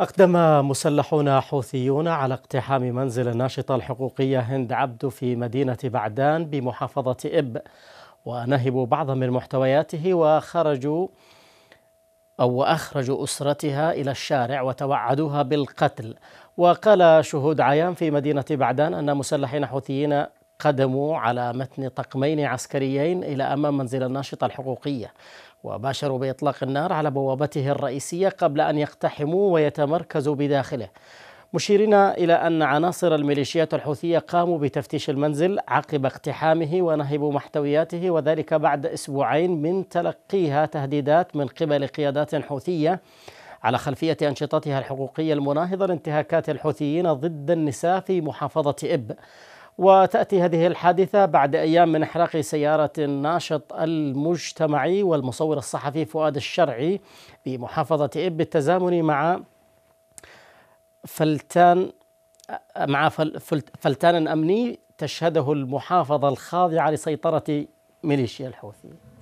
أقدم مسلحون حوثيون على اقتحام منزل الناشطة الحقوقية هند عبدو في مدينة بعدان بمحافظة إب ونهبوا بعضا من محتوياته وخرجوا أو أخرجوا أسرتها إلى الشارع وتوعدوها بالقتل وقال شهود عيان في مدينة بعدان أن مسلحين حوثيين قدموا على متن طقمين عسكريين إلى أمام منزل الناشطة الحقوقية وباشروا بإطلاق النار على بوابته الرئيسية قبل أن يقتحموا ويتمركزوا بداخله مشيرين إلى أن عناصر الميليشيات الحوثية قاموا بتفتيش المنزل عقب اقتحامه ونهبوا محتوياته وذلك بعد أسبوعين من تلقيها تهديدات من قبل قيادات حوثية على خلفية أنشطتها الحقوقية المناهضة لانتهاكات الحوثيين ضد النساء في محافظة إب وتأتي هذه الحادثة بعد أيام من إحراق سيارة الناشط المجتمعي والمصور الصحفي فؤاد الشرعي بمحافظة إب بالتزامن مع فلتان مع فلتان أمني تشهده المحافظة الخاضعة لسيطرة ميليشيا الحوثي